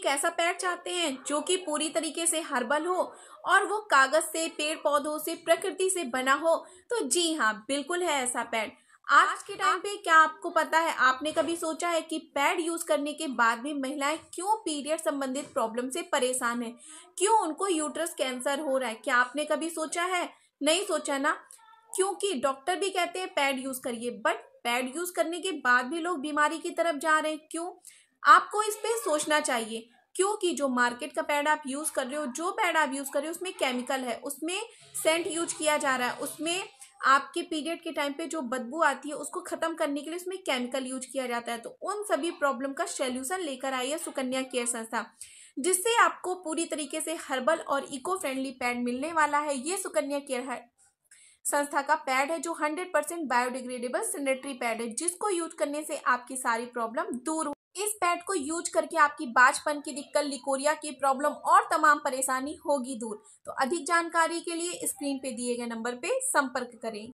एक ऐसा पैट चाहते हैं जो कि पूरी तरीके से हर्बल हो और वो कागज से पेड़ पौधों से प्रकृति से बना हो तो जी हाँ बिल्कुल है ऐसा पैड आज के टाइम पे क्या आपको पता है आपने कभी सोचा है कि पैड यूज करने के बाद भी महिलाएं क्यों पीरियड संबंधित प्रॉब्लम से परेशान है क्यों उनको यूट्रस कैंसर हो रहा है क्या आपने कभी सोचा है नहीं सोचा ना क्योंकि डॉक्टर भी कहते हैं पैड यूज करिए बट पैड यूज करने के बाद भी लोग बीमारी की तरफ जा रहे हैं क्यों आपको इस पर सोचना चाहिए क्योंकि जो मार्केट का पैड आप यूज़ कर रहे हो जो पैड आप यूज़ कर रहे हो उसमें केमिकल है उसमें सेंट यूज किया जा रहा है उसमें आपके पीरियड के टाइम पे जो बदबू आती है उसको खत्म करने के लिए उसमें केमिकल यूज किया जाता है तो उन सभी प्रॉब्लम का सोल्यूशन लेकर आई है सुकन्या केयर संस्था जिससे आपको पूरी तरीके से हर्बल और इको फ्रेंडली पैड मिलने वाला है ये सुकन्या केयर संस्था का पैड है जो hundred percent biodegradable sanitary pad है जिसको यूज करने से आपकी सारी प्रॉब्लम दूर इस पैड को यूज करके आपकी बाजपन की दिक्कत लिकोरिया की प्रॉब्लम और तमाम परेशानी होगी दूर तो अधिक जानकारी के लिए स्क्रीन पे दिए गए नंबर पे संपर्क करें